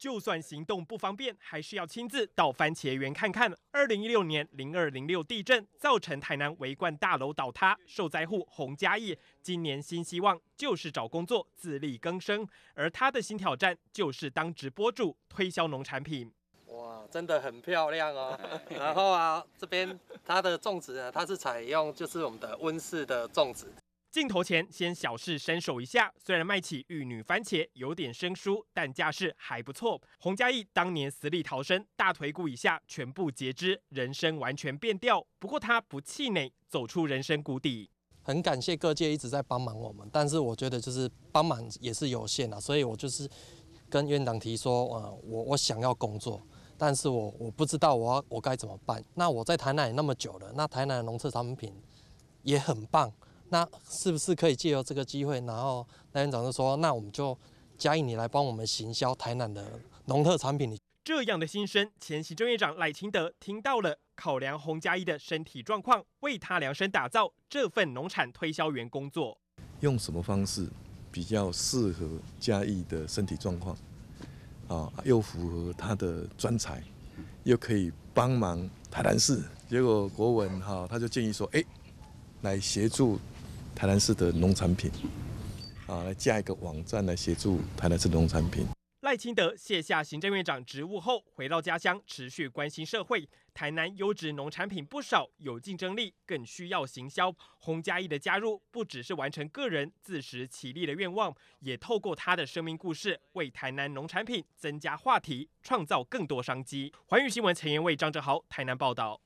就算行动不方便，还是要亲自到番茄园看看。二零一六年零二零六地震造成台南维冠大楼倒塌，受灾户洪嘉义今年新希望就是找工作自力更生，而他的新挑战就是当直播主推销农产品。哇，真的很漂亮哦！然后啊，这边它的种植呢，它是采用就是我们的温室的种植。镜头前先小试身手一下，虽然卖起玉女番茄有点生疏，但架势还不错。洪嘉义当年死里逃生，大腿骨以下全部截肢，人生完全变调。不过他不气馁，走出人生谷底。很感谢各界一直在帮忙我们，但是我觉得就是帮忙也是有限的，所以我就是跟院长提说，呃，我我想要工作，但是我我不知道我要我该怎么办。那我在台南也那么久了，那台南的农特产品也很棒。那是不是可以借由这个机会？然后赖院长就说：“那我们就嘉义，你来帮我们行销台南的农特产品。”这样的心声，前行政院长赖清德听到了，考量洪嘉义的身体状况，为他量身打造这份农产推销员工作。用什么方式比较适合嘉义的身体状况？啊，又符合他的专才，又可以帮忙台南市。结果国文哈，他就建议说：“哎，来协助。”台南市的农产品，啊，来架一个网站来协助台南市农产品。赖清德卸下行政院长职务后，回到家乡，持续关心社会。台南优质农产品不少，有竞争力，更需要行销。洪嘉义的加入，不只是完成个人自食其力的愿望，也透过他的生命故事，为台南农产品增加话题，创造更多商机。环宇新闻曾言为张哲豪台南报道。